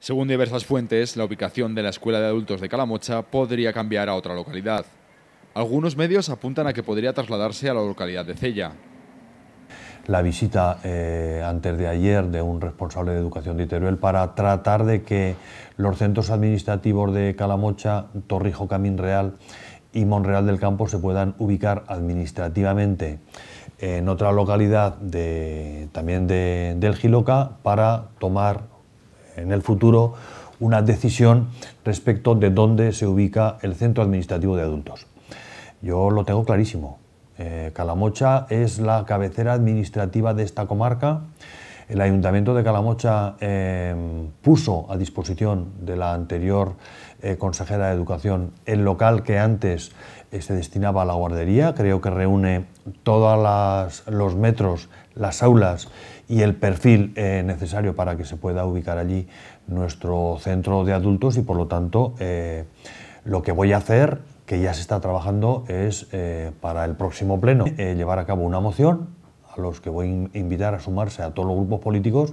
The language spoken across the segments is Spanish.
Según diversas fuentes, la ubicación de la escuela de adultos de Calamocha podría cambiar a otra localidad. Algunos medios apuntan a que podría trasladarse a la localidad de Cella. La visita eh, antes de ayer de un responsable de educación de Teruel para tratar de que los centros administrativos de Calamocha, Torrijo Camín Real y Monreal del Campo se puedan ubicar administrativamente en otra localidad de, también de, del Giloca para tomar en el futuro una decisión respecto de dónde se ubica el centro administrativo de adultos. Yo lo tengo clarísimo. Eh, Calamocha es la cabecera administrativa de esta comarca el Ayuntamiento de Calamocha eh, puso a disposición de la anterior eh, consejera de Educación el local que antes eh, se destinaba a la guardería. Creo que reúne todos los metros, las aulas y el perfil necesario para que se pueda ubicar allí nuestro centro de adultos y por lo tanto lo que voy a hacer que ya se está trabajando es para el próximo pleno llevar a cabo una moción a los que voy a invitar a sumarse a todos los grupos políticos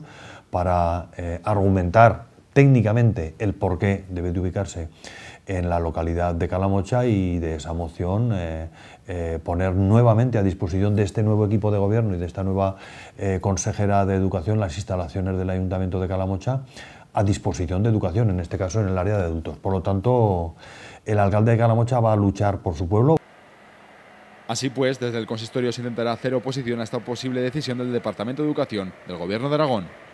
para eh, argumentar técnicamente el por qué debe de ubicarse en la localidad de Calamocha y de esa moción eh, eh, poner nuevamente a disposición de este nuevo equipo de gobierno y de esta nueva consejera de educación las instalaciones del Ayuntamiento de Calamocha a disposición de educación, en este caso en el área de adultos. Por lo tanto, el alcalde de Calamocha va a luchar por su pueblo, Así pues, desde el consistorio se intentará hacer oposición a esta posible decisión del Departamento de Educación del Gobierno de Aragón.